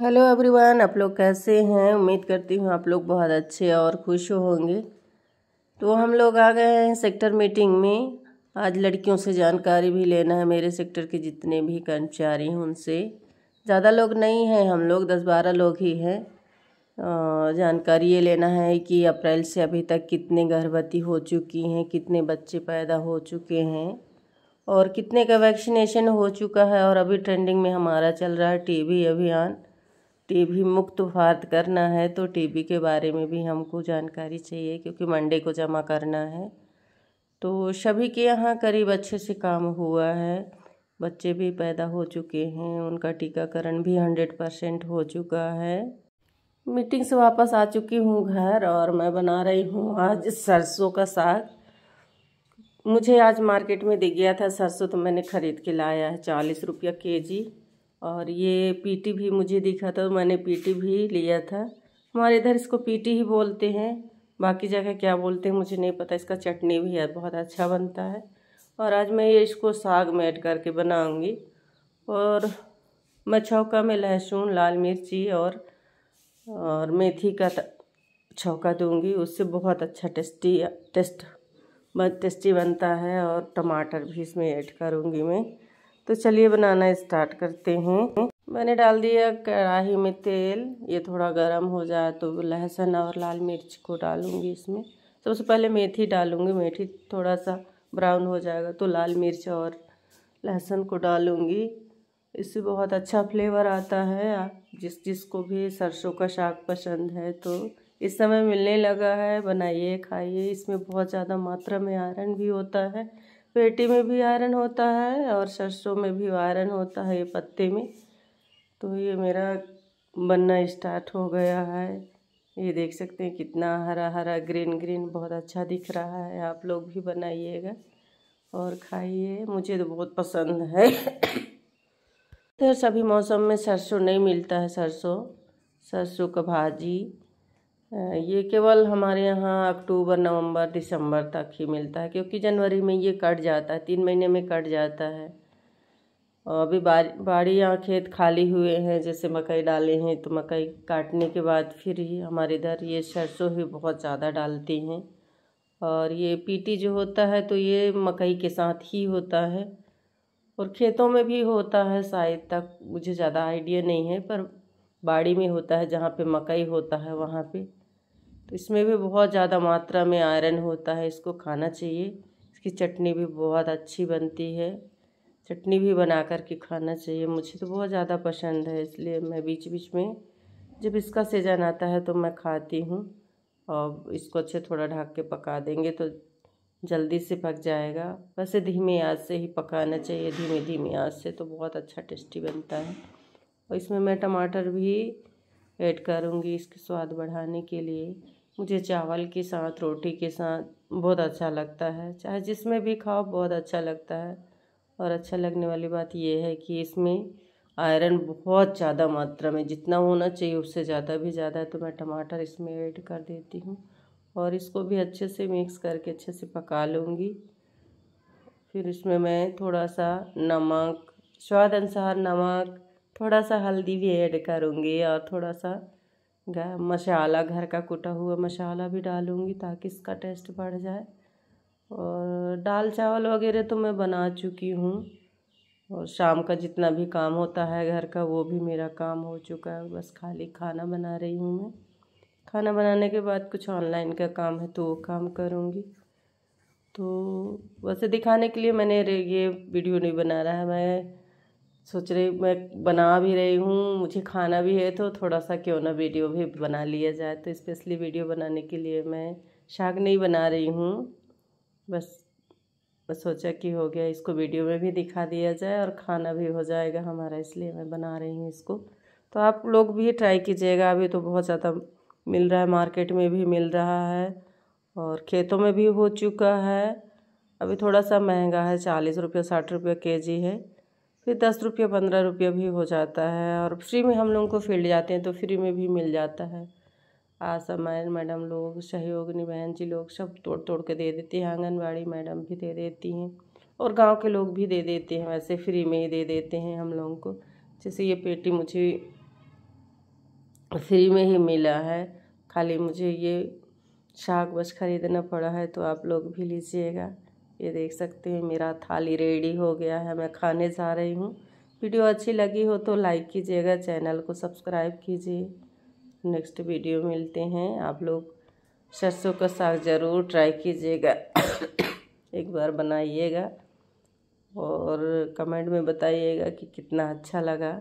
hello everyone आप लोग कैसे हैं उम्मीद करती हूँ आप लोग बहुत अच्छे और खुश होंगे तो हम लोग आ गए हैं सेक्टर मीटिंग में आज लड़कियों से जानकारी भी लेना है मेरे सेक्टर के जितने भी कर्मचारी हैं उनसे ज़्यादा लोग नहीं हैं हम लोग दस बारह लोग ही हैं जानकारी ये लेना है कि अप्रैल से अभी तक कितने गर्भवती हो चुकी हैं कितने बच्चे पैदा हो चुके हैं और कितने का वैक्सीनेशन हो चुका है और अभी ट्रेंडिंग में हमारा चल रहा है टी अभियान टीबी मुक्त भारत करना है तो टीबी के बारे में भी हमको जानकारी चाहिए क्योंकि मंडे को जमा करना है तो सभी के यहाँ करीब अच्छे से काम हुआ है बच्चे भी पैदा हो चुके हैं उनका टीकाकरण भी हंड्रेड परसेंट हो चुका है मीटिंग से वापस आ चुकी हूँ घर और मैं बना रही हूँ आज सरसों का साग मुझे आज मार्केट में दिख गया था सरसों तो मैंने ख़रीद के लाया है चालीस रुपया के जी और ये पीटी भी मुझे दिखा था मैंने पीटी भी लिया था हमारे इधर इसको पीटी ही बोलते हैं बाकी जगह क्या बोलते हैं मुझे नहीं पता इसका चटनी भी है बहुत अच्छा बनता है और आज मैं ये इसको साग में ऐड करके बनाऊंगी और मैं छौका में लहसुन लाल मिर्ची और और मेथी का छौका दूंगी उससे बहुत अच्छा टेस्टी टेस्ट बहुत टेस्टी बनता है और टमाटर भी इसमें ऐड करूँगी मैं तो चलिए बनाना स्टार्ट करते हैं मैंने डाल दिया कढ़ाही में तेल ये थोड़ा गर्म हो जाए तो लहसुन और लाल मिर्च को डालूंगी इसमें सबसे पहले मेथी डालूंगी मेथी थोड़ा सा ब्राउन हो जाएगा तो लाल मिर्च और लहसुन को डालूंगी इससे बहुत अच्छा फ्लेवर आता है जिस जिसको भी सरसों का साग पसंद है तो इस समय मिलने लगा है बनाइए खाइए इसमें बहुत ज़्यादा मात्रा में आयरन भी होता है पेटी में भी आयरन होता है और सरसों में भी आयरन होता है ये पत्ते में तो ये मेरा बनना स्टार्ट हो गया है ये देख सकते हैं कितना हरा हरा ग्रीन ग्रीन बहुत अच्छा दिख रहा है आप लोग भी बनाइएगा और खाइए मुझे तो बहुत पसंद है तो सभी मौसम में सरसों नहीं मिलता है सरसों सरसों का भाजी ये केवल हमारे यहाँ अक्टूबर नवंबर दिसंबर तक ही मिलता है क्योंकि जनवरी में ये कट जाता है तीन महीने में कट जाता है और अभी बाड़ी यहाँ खेत खाली हुए हैं जैसे मकई डाले हैं तो मकई काटने के बाद फिर ही हमारे इधर ये सरसों भी बहुत ज़्यादा डालती हैं और ये पीटी जो होता है तो ये मकई के साथ ही होता है और खेतों में भी होता है शायद तक मुझे ज़्यादा आइडिया नहीं है पर बाड़ी में होता है जहाँ पे मकई होता है वहाँ पे तो इसमें भी बहुत ज़्यादा मात्रा में आयरन होता है इसको खाना चाहिए इसकी चटनी भी बहुत अच्छी बनती है चटनी भी बना कर के खाना चाहिए मुझे तो बहुत ज़्यादा पसंद है इसलिए मैं बीच बीच में जब इसका सीजन आता है तो मैं खाती हूँ और इसको अच्छे थोड़ा ढाक के पका देंगे तो जल्दी से पक जाएगा वैसे धीमे आँच से ही पकाना चाहिए धीमे धीमे आँच से तो बहुत अच्छा टेस्टी बनता है और इसमें मैं टमाटर भी ऐड करूँगी इसके स्वाद बढ़ाने के लिए मुझे चावल के साथ रोटी के साथ बहुत अच्छा लगता है चाहे जिसमें भी खाओ बहुत अच्छा लगता है और अच्छा लगने वाली बात यह है कि इसमें आयरन बहुत ज़्यादा मात्रा में जितना होना चाहिए उससे ज़्यादा भी ज़्यादा है तो मैं टमाटर इसमें ऐड कर देती हूँ और इसको भी अच्छे से मिक्स करके अच्छे से पका लूँगी फिर इसमें मैं थोड़ा सा नमक स्वाद अनुसार नमक थोड़ा सा हल्दी भी ऐड करूँगी और थोड़ा सा मसाला घर का कुटा हुआ मसाला भी डालूँगी ताकि इसका टेस्ट बढ़ जाए और दाल चावल वगैरह तो मैं बना चुकी हूँ और शाम का जितना भी काम होता है घर का वो भी मेरा काम हो चुका है बस खाली खाना बना रही हूँ मैं खाना बनाने के बाद कुछ ऑनलाइन का काम है तो वो काम करूँगी तो वैसे दिखाने के लिए मैंने ये वीडियो नहीं बना रहा है मैं सोच रही मैं बना भी रही हूँ मुझे खाना भी है तो थोड़ा सा क्यों ना वीडियो भी बना लिया जाए तो स्पेशली वीडियो बनाने के लिए मैं शाग नहीं बना रही हूँ बस बस सोचा कि हो गया इसको वीडियो में भी दिखा दिया जाए और खाना भी हो जाएगा हमारा इसलिए मैं बना रही हूँ इसको तो आप लोग भी ट्राई कीजिएगा अभी तो बहुत ज़्यादा मिल रहा है मार्केट में भी मिल रहा है और खेतों में भी हो चुका है अभी थोड़ा सा महंगा है चालीस रुपये साठ रुपये के जी है फिर दस रुपया पंद्रह रुपया भी हो जाता है और फ्री में हम लोगों को फील्ड जाते हैं तो फ्री में भी मिल जाता है आशा मैन मैडम लोग सहयोगनी बहन जी लोग सब तोड़ तोड़ के दे देती हैं आंगनबाड़ी मैडम भी दे देती हैं और गांव के लोग भी दे देते हैं वैसे फ्री में ही दे देते हैं हम लोगों को जैसे ये पेटी मुझे फ्री में ही मिला है खाली मुझे ये शाक बस खरीदना पड़ा है तो आप लोग भी लीजिएगा ये देख सकते हैं मेरा थाली रेडी हो गया है मैं खाने जा रही हूँ वीडियो अच्छी लगी हो तो लाइक कीजिएगा चैनल को सब्सक्राइब कीजिए नेक्स्ट वीडियो मिलते हैं आप लोग सरसों का साग ज़रूर ट्राई कीजिएगा एक बार बनाइएगा और कमेंट में बताइएगा कि कितना अच्छा लगा